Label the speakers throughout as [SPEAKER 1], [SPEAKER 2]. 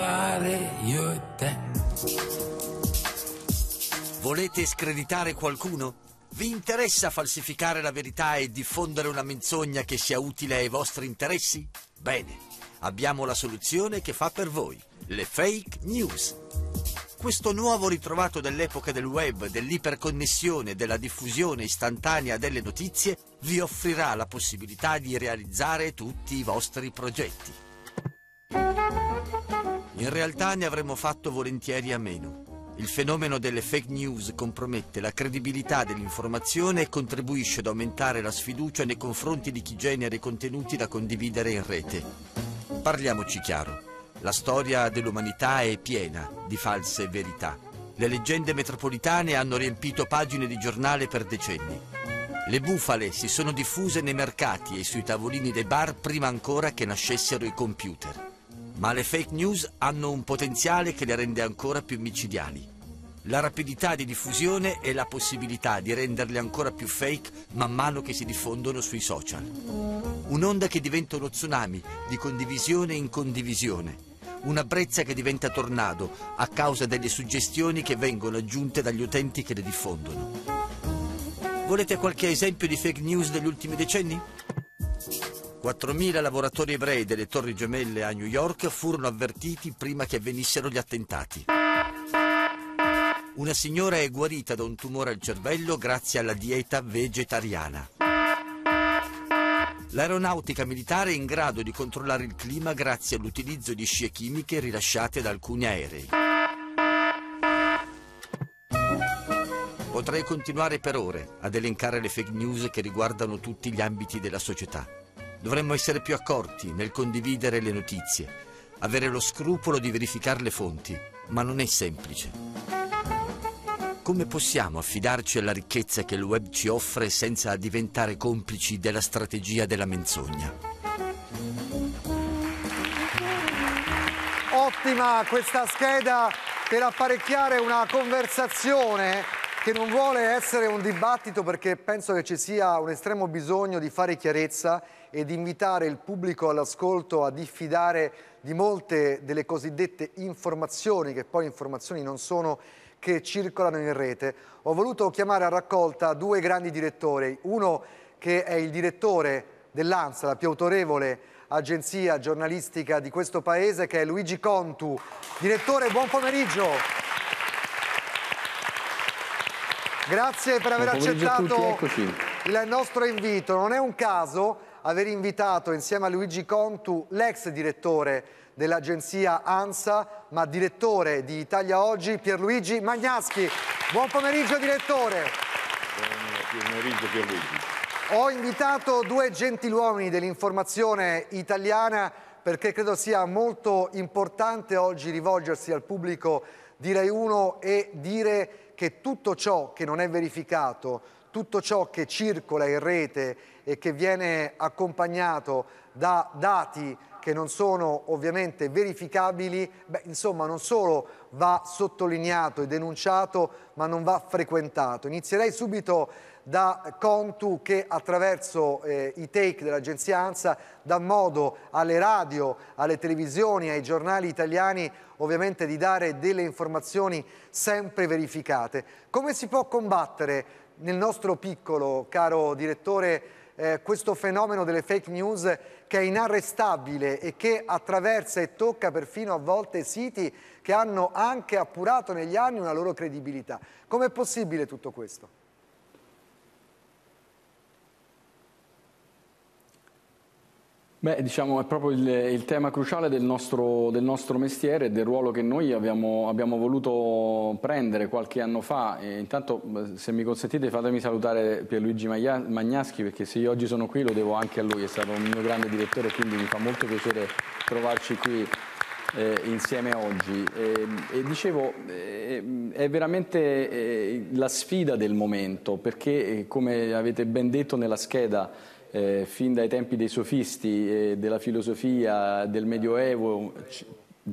[SPEAKER 1] fare io e te. Volete screditare qualcuno? Vi interessa falsificare la verità e diffondere una menzogna che sia utile ai vostri interessi? Bene, abbiamo la soluzione che fa per voi, le fake news. Questo nuovo ritrovato dell'epoca del web, dell'iperconnessione, della diffusione istantanea delle notizie vi offrirà la possibilità di realizzare tutti i vostri progetti. In realtà ne avremmo fatto volentieri a meno. Il fenomeno delle fake news compromette la credibilità dell'informazione e contribuisce ad aumentare la sfiducia nei confronti di chi genera i contenuti da condividere in rete. Parliamoci chiaro. La storia dell'umanità è piena di false verità. Le leggende metropolitane hanno riempito pagine di giornale per decenni. Le bufale si sono diffuse nei mercati e sui tavolini dei bar prima ancora che nascessero i computer. Ma le fake news hanno un potenziale che le rende ancora più micidiali. La rapidità di diffusione e la possibilità di renderle ancora più fake man mano che si diffondono sui social. Un'onda che diventa uno tsunami di condivisione in condivisione. Una brezza che diventa tornado a causa delle suggestioni che vengono aggiunte dagli utenti che le diffondono. Volete qualche esempio di fake news degli ultimi decenni? 4.000 lavoratori ebrei delle Torri Gemelle a New York furono avvertiti prima che avvenissero gli attentati. Una signora è guarita da un tumore al cervello grazie alla dieta vegetariana. L'aeronautica militare è in grado di controllare il clima grazie all'utilizzo di scie chimiche rilasciate da alcuni aerei. Potrei continuare per ore ad elencare le fake news che riguardano tutti gli ambiti della società. Dovremmo essere più accorti nel condividere le notizie, avere lo scrupolo di verificare le fonti, ma non è semplice. Come possiamo affidarci alla ricchezza che il web ci offre senza diventare complici della strategia della menzogna?
[SPEAKER 2] Ottima questa scheda per apparecchiare una conversazione che non vuole essere un dibattito perché penso che ci sia un estremo bisogno di fare chiarezza e di invitare il pubblico all'ascolto a diffidare di molte delle cosiddette informazioni, che poi informazioni non sono, che circolano in rete. Ho voluto chiamare a raccolta due grandi direttori, uno che è il direttore dell'ANSA, la più autorevole agenzia giornalistica di questo paese, che è Luigi Contu. Direttore, buon pomeriggio. Grazie per aver accettato il nostro invito. Non è un caso aver invitato insieme a Luigi Contu l'ex direttore dell'agenzia ANSA, ma direttore di Italia Oggi, Pierluigi Magnaschi. Buon pomeriggio direttore.
[SPEAKER 3] Buon pomeriggio Pierluigi.
[SPEAKER 2] Ho invitato due gentiluomini dell'informazione italiana perché credo sia molto importante oggi rivolgersi al pubblico di Rai 1 e dire che tutto ciò che non è verificato, tutto ciò che circola in rete e che viene accompagnato da dati che non sono ovviamente verificabili, beh, insomma non solo va sottolineato e denunciato, ma non va frequentato. Inizierei subito da Contu che attraverso eh, i take dell'agenzia ANSA dà modo alle radio, alle televisioni, ai giornali italiani ovviamente di dare delle informazioni sempre verificate. Come si può combattere nel nostro piccolo, caro direttore, eh, questo fenomeno delle fake news che è inarrestabile e che attraversa e tocca perfino a volte siti che hanno anche appurato negli anni una loro credibilità. Com'è possibile tutto questo?
[SPEAKER 4] Beh, diciamo, è proprio il, il tema cruciale del nostro, del nostro mestiere e del ruolo che noi abbiamo, abbiamo voluto prendere qualche anno fa. E intanto, eh, se mi consentite, fatemi salutare Pierluigi Magnaschi, perché se io oggi sono qui lo devo anche a lui, è stato un mio grande direttore, quindi mi fa molto piacere trovarci qui eh, insieme oggi. E, e dicevo, eh, è veramente eh, la sfida del momento, perché eh, come avete ben detto nella scheda eh, fin dai tempi dei sofisti, della filosofia, del Medioevo,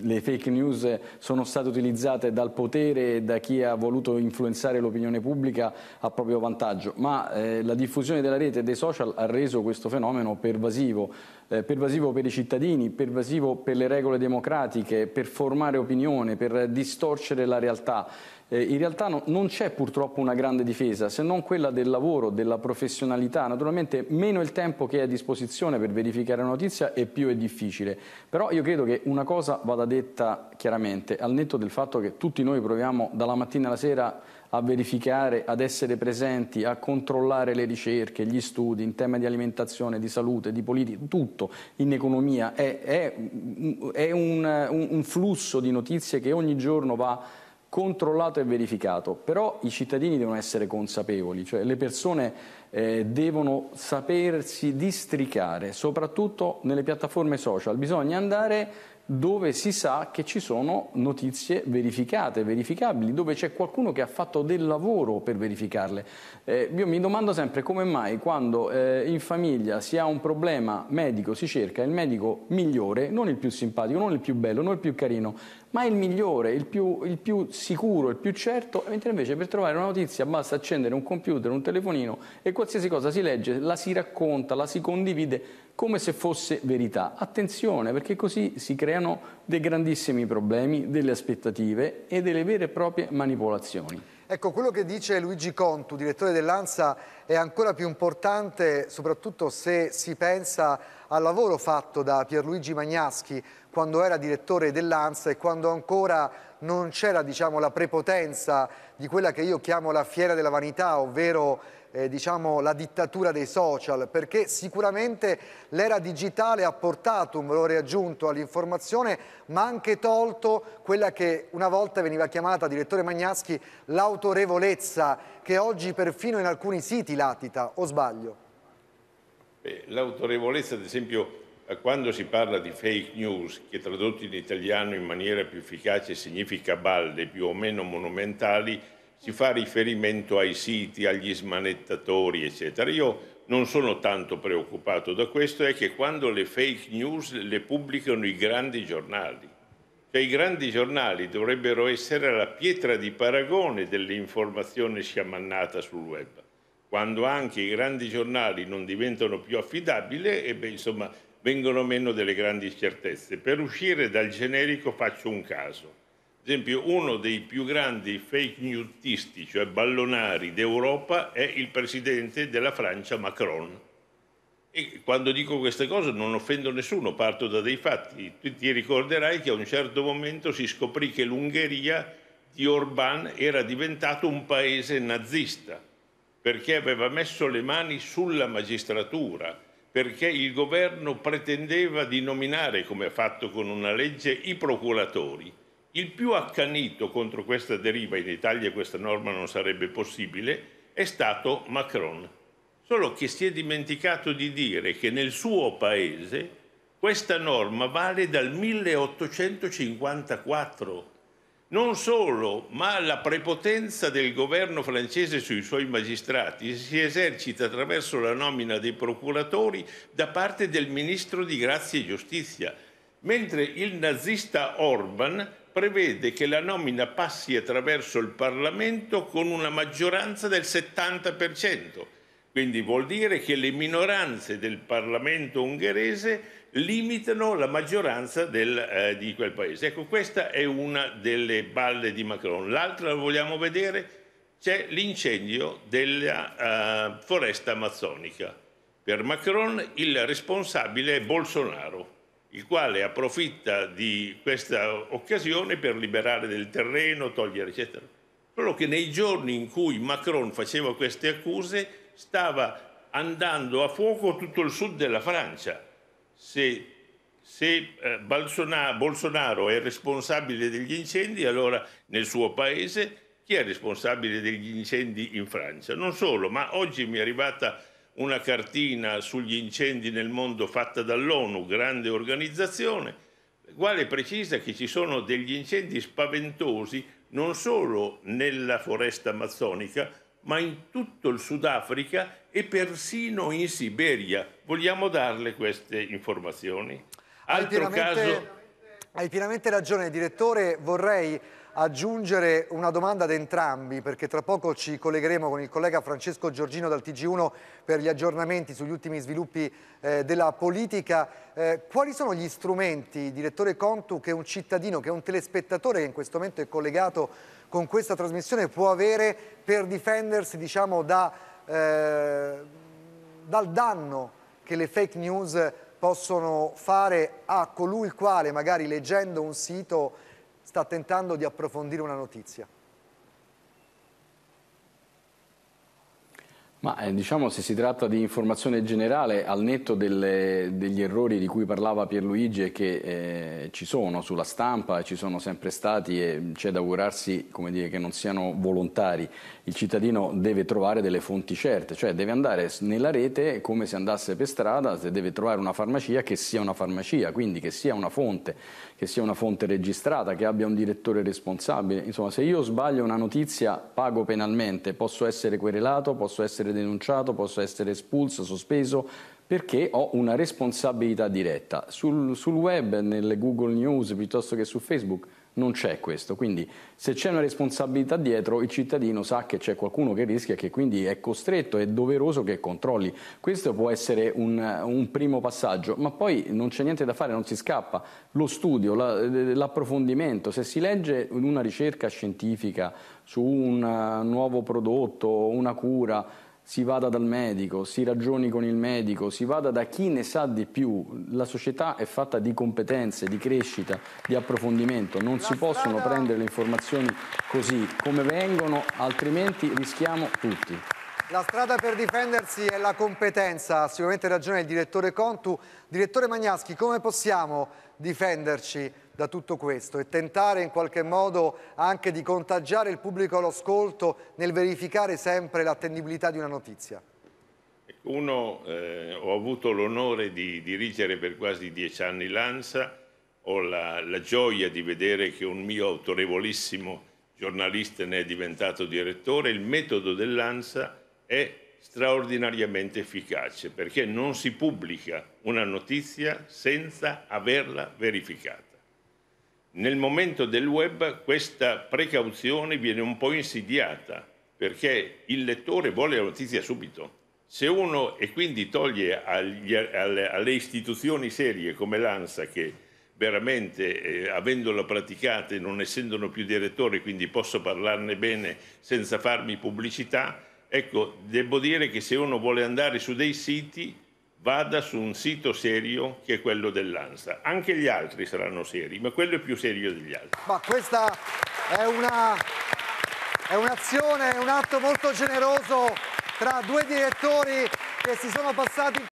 [SPEAKER 4] le fake news sono state utilizzate dal potere e da chi ha voluto influenzare l'opinione pubblica a proprio vantaggio, ma eh, la diffusione della rete e dei social ha reso questo fenomeno pervasivo. Eh, pervasivo per i cittadini, pervasivo per le regole democratiche, per formare opinione, per distorcere la realtà. Eh, in realtà non c'è purtroppo una grande difesa, se non quella del lavoro, della professionalità. Naturalmente meno il tempo che è a disposizione per verificare una notizia e più è difficile. Però io credo che una cosa vada detta chiaramente, al netto del fatto che tutti noi proviamo dalla mattina alla sera a verificare, ad essere presenti, a controllare le ricerche, gli studi in tema di alimentazione, di salute, di politica, tutto in economia. È, è, è un, un, un flusso di notizie che ogni giorno va controllato e verificato, però i cittadini devono essere consapevoli, cioè le persone eh, devono sapersi districare, soprattutto nelle piattaforme social, bisogna andare dove si sa che ci sono notizie verificate, verificabili, dove c'è qualcuno che ha fatto del lavoro per verificarle. Eh, io mi domando sempre come mai quando eh, in famiglia si ha un problema medico si cerca il medico migliore, non il più simpatico, non il più bello, non il più carino, ma è il migliore, il più, il più, sicuro, il più certo, mentre invece per trovare una notizia basta accendere un computer, un telefonino e qualsiasi cosa si legge, la si racconta, la si condivide come se fosse verità. Attenzione, perché così si creano dei grandissimi problemi, delle aspettative e delle vere e proprie manipolazioni.
[SPEAKER 2] Ecco, quello che dice Luigi Contu, direttore dell'ANSA, è ancora più importante, soprattutto se si pensa al lavoro fatto da Pierluigi Magnaschi quando era direttore dell'ANSA e quando ancora non c'era diciamo, la prepotenza di quella che io chiamo la fiera della vanità, ovvero eh, diciamo, la dittatura dei social, perché sicuramente l'era digitale ha portato un valore aggiunto all'informazione, ma ha anche tolto quella che una volta veniva chiamata, direttore Magnaschi, l'autorevolezza, che oggi perfino in alcuni siti latita, o sbaglio?
[SPEAKER 3] L'autorevolezza, ad esempio, eh, quando si parla di fake news, che tradotto in italiano in maniera più efficace significa balde più o meno monumentali, si fa riferimento ai siti, agli smanettatori, eccetera. Io non sono tanto preoccupato da questo, è che quando le fake news le pubblicano i grandi giornali. Cioè, I grandi giornali dovrebbero essere la pietra di paragone dell'informazione sciamannata sul web. Quando anche i grandi giornali non diventano più affidabili, e beh, insomma, vengono meno delle grandi certezze. Per uscire dal generico faccio un caso esempio, uno dei più grandi fake newsisti, cioè ballonari d'Europa, è il presidente della Francia Macron. E quando dico queste cose non offendo nessuno, parto da dei fatti. Tu ti ricorderai che a un certo momento si scoprì che l'Ungheria di Orbán era diventato un paese nazista, perché aveva messo le mani sulla magistratura, perché il governo pretendeva di nominare, come ha fatto con una legge, i procuratori il più accanito contro questa deriva, in Italia questa norma non sarebbe possibile, è stato Macron. Solo che si è dimenticato di dire che nel suo paese questa norma vale dal 1854. Non solo, ma la prepotenza del governo francese sui suoi magistrati si esercita attraverso la nomina dei procuratori da parte del ministro di Grazia e Giustizia mentre il nazista Orban prevede che la nomina passi attraverso il Parlamento con una maggioranza del 70%, quindi vuol dire che le minoranze del Parlamento ungherese limitano la maggioranza del, eh, di quel paese. Ecco, questa è una delle balle di Macron. L'altra la vogliamo vedere? C'è l'incendio della eh, foresta amazzonica. Per Macron il responsabile è Bolsonaro il quale approfitta di questa occasione per liberare del terreno, togliere, eccetera. Quello che nei giorni in cui Macron faceva queste accuse stava andando a fuoco tutto il sud della Francia. Se, se eh, Bolsonaro è responsabile degli incendi, allora nel suo paese chi è responsabile degli incendi in Francia? Non solo, ma oggi mi è arrivata una cartina sugli incendi nel mondo fatta dall'ONU, grande organizzazione, quale precisa che ci sono degli incendi spaventosi non solo nella foresta amazzonica, ma in tutto il Sudafrica e persino in Siberia. Vogliamo darle queste informazioni? Altro caso
[SPEAKER 2] hai pienamente ragione, direttore. Vorrei aggiungere una domanda ad entrambi, perché tra poco ci collegheremo con il collega Francesco Giorgino dal TG1 per gli aggiornamenti sugli ultimi sviluppi eh, della politica. Eh, quali sono gli strumenti, direttore Contu, che un cittadino, che un telespettatore che in questo momento è collegato con questa trasmissione può avere per difendersi diciamo, da, eh, dal danno che le fake news possono fare a colui il quale magari leggendo un sito sta tentando di approfondire una notizia.
[SPEAKER 4] Ma eh, diciamo se si tratta di informazione generale, al netto delle, degli errori di cui parlava Pierluigi e che eh, ci sono sulla stampa, ci sono sempre stati e c'è da augurarsi dire, che non siano volontari, il cittadino deve trovare delle fonti certe, cioè deve andare nella rete come se andasse per strada, se deve trovare una farmacia che sia una farmacia, quindi che sia una fonte, che sia una fonte registrata, che abbia un direttore responsabile. Insomma, se io sbaglio una notizia pago penalmente, posso essere querelato, posso essere denunciato, posso essere espulso, sospeso, perché ho una responsabilità diretta. Sul, sul, web, nelle Google News piuttosto che su Facebook non c'è questo, quindi se c'è una responsabilità dietro il cittadino sa che c'è qualcuno che rischia e che quindi è costretto, è doveroso che controlli. Questo può essere un, un primo passaggio, ma poi non c'è niente da fare, non si scappa. Lo studio, la, l'approfondimento, se si legge una ricerca scientifica su un eh, nuovo prodotto, una cura, si vada dal medico, si ragioni con il medico, si vada da chi ne sa di più. La società è fatta di competenze, di crescita, di approfondimento. Non la si strada... possono prendere le informazioni così come vengono, altrimenti rischiamo tutti.
[SPEAKER 2] La strada per difendersi è la competenza, ha sicuramente ragione il direttore Contu. Direttore Magnaschi, come possiamo difenderci? da tutto questo e tentare in qualche modo anche di contagiare il pubblico all'ascolto nel verificare sempre l'attendibilità di una notizia?
[SPEAKER 3] Uno, eh, ho avuto l'onore di dirigere per quasi dieci anni l'ANSA, ho la, la gioia di vedere che un mio autorevolissimo giornalista ne è diventato direttore, il metodo dell'ANSA è straordinariamente efficace perché non si pubblica una notizia senza averla verificata. Nel momento del web questa precauzione viene un po' insidiata perché il lettore vuole la notizia subito. Se uno e quindi toglie agli, alle, alle, istituzioni serie come l'ANSA che veramente eh, avendola e non essendone più direttore, quindi posso parlarne bene senza farmi pubblicità, ecco, devo dire che se uno vuole andare su dei siti vada su un sito serio che è quello dell'ANSA. Anche gli altri saranno seri, ma quello è più serio degli altri. Ma questa è, una, è un'azione,
[SPEAKER 2] è un atto molto generoso tra due direttori che si sono passati